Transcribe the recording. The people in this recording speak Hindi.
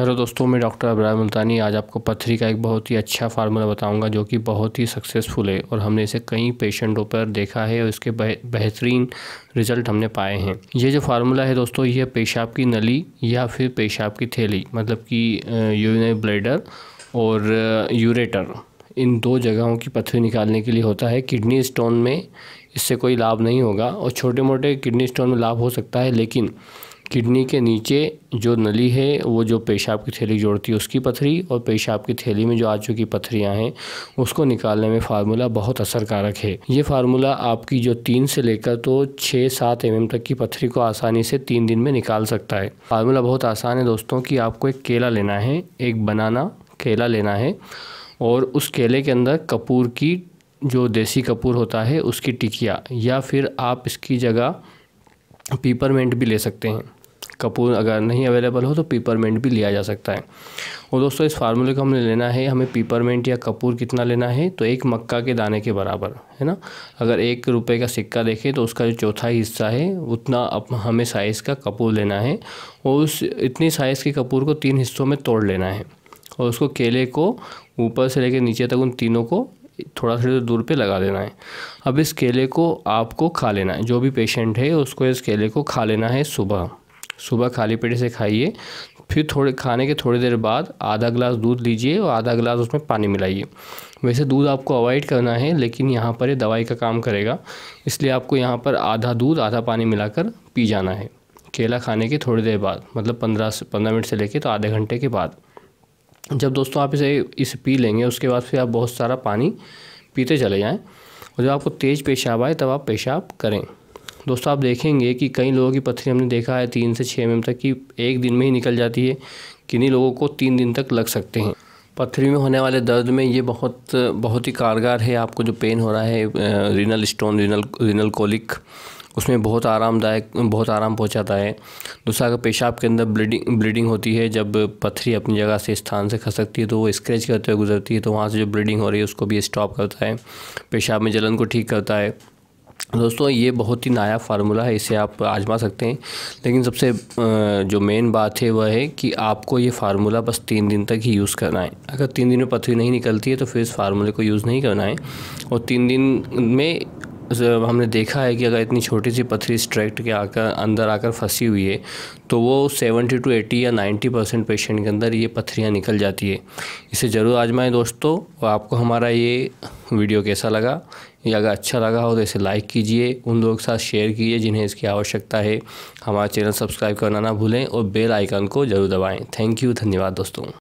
हेलो दोस्तों मैं डॉक्टर अब्राह मुल्तानी आज आपको पथरी का एक बहुत ही अच्छा फार्मूला बताऊंगा जो कि बहुत ही सक्सेसफुल है और हमने इसे कई पेशेंटों पर देखा है और इसके बेहतरीन रिजल्ट हमने पाए हैं ये जो फार्मूला है दोस्तों यह पेशाब की नली या फिर पेशाब की थैली मतलब कि यूरिनरी ब्लैडर और यूरेटर इन दो जगहों की पथरी निकालने के लिए होता है किडनी स्टोन में इससे कोई लाभ नहीं होगा और छोटे मोटे किडनी स्टोन में लाभ हो सकता है लेकिन किडनी के नीचे जो नली है वो जो पेशाब की थैली जोड़ती है उसकी पथरी और पेशाब की थैली में जो आ चुकी पथरियाँ हैं उसको निकालने में फार्मूला बहुत असरकारक है ये फार्मूला आपकी जो तीन से लेकर तो छः सात एम तक की पथरी को आसानी से तीन दिन में निकाल सकता है फार्मूला बहुत आसान है दोस्तों कि आपको एक केला लेना है एक बनाना केला लेना है और उस केले के अंदर कपूर की जो देसी कपूर होता है उसकी टिकिया या फिर आप इसकी जगह पीपरमेंट भी ले सकते हैं कपूर अगर नहीं अवेलेबल हो तो पीपरमेंट भी लिया जा सकता है और दोस्तों इस फार्मूले को हमने लेना है हमें पीपरमेंट या कपूर कितना लेना है तो एक मक्का के दाने के बराबर है ना अगर एक रुपये का सिक्का देखें तो उसका जो चौथा हिस्सा है उतना अब हमें साइज़ का कपूर लेना है और उस इतनी साइज़ के कपूर को तीन हिस्सों में तोड़ लेना है और उसको केले को ऊपर से लेकर नीचे तक उन तीनों को थोड़ा थोड़ी दूर पे लगा देना है अब इस केले को आपको खा लेना है जो भी पेशेंट है उसको इस केले को खा लेना है सुबह सुबह खाली पेट से खाइए फिर थोड़े खाने के थोड़ी देर बाद आधा गिलास दूध लीजिए और आधा गिलास उसमें पानी मिलाइए वैसे दूध आपको अवॉइड करना है लेकिन यहाँ पर ये दवाई का काम करेगा इसलिए आपको यहाँ पर आधा दूध आधा पानी मिलाकर पी जाना है केला खाने के थोड़ी देर बाद मतलब पंद्रह से पंद्रह मिनट से लेके तो आधे घंटे के बाद जब दोस्तों आप इसे इसे पी लेंगे उसके बाद फिर आप बहुत सारा पानी पीते चले जाएँ और जब आपको तेज़ पेशाब आए तब आप पेशाब करें दोस्तों आप देखेंगे कि कई लोगों की पथरी हमने देखा है तीन से छः एम तक कि एक दिन में ही निकल जाती है किन्हीं लोगों को तीन दिन तक लग सकते हैं पथरी में होने वाले दर्द में ये बहुत बहुत ही कारगर है आपको जो पेन हो रहा है renal stone renal renal colic उसमें बहुत आरामदायक बहुत आराम पहुंचाता है दूसरा अगर पेशाब के अंदर ब्लीडिंग ब्लीडिंग होती है जब पथरी अपनी जगह से स्थान से खसकती है तो वो स्क्रैच करते हुए गुजरती है तो वहाँ से जो ब्लीडिंग हो रही है उसको भी स्टॉप करता है पेशाब में जलन को ठीक करता है दोस्तों ये बहुत ही नायाब फार्मूला है इसे आप आजमा सकते हैं लेकिन सबसे जो मेन बात है वह है कि आपको ये फार्मूला बस तीन दिन तक ही यूज़ करना है अगर तीन दिन में पथरी नहीं निकलती है तो फिर इस फार्मूले को यूज़ नहीं करना है और तीन दिन में हमने देखा है कि अगर इतनी छोटी सी पथरी स्ट्रेक्ट के आकर अंदर आकर फंसी हुई है तो वो सेवेंटी टू एटी या नाइन्टी परसेंट पेशेंट के अंदर ये पथरियाँ निकल जाती है इसे ज़रूर आजमाएं दोस्तों और आपको हमारा ये वीडियो कैसा लगा या अगर अच्छा लगा हो तो इसे लाइक कीजिए उन लोगों के साथ शेयर कीजिए जिन्हें इसकी आवश्यकता है हमारा चैनल सब्सक्राइब करना ना भूलें और बेल आइकन को ज़रूर दबाएँ थैंक यू धन्यवाद दोस्तों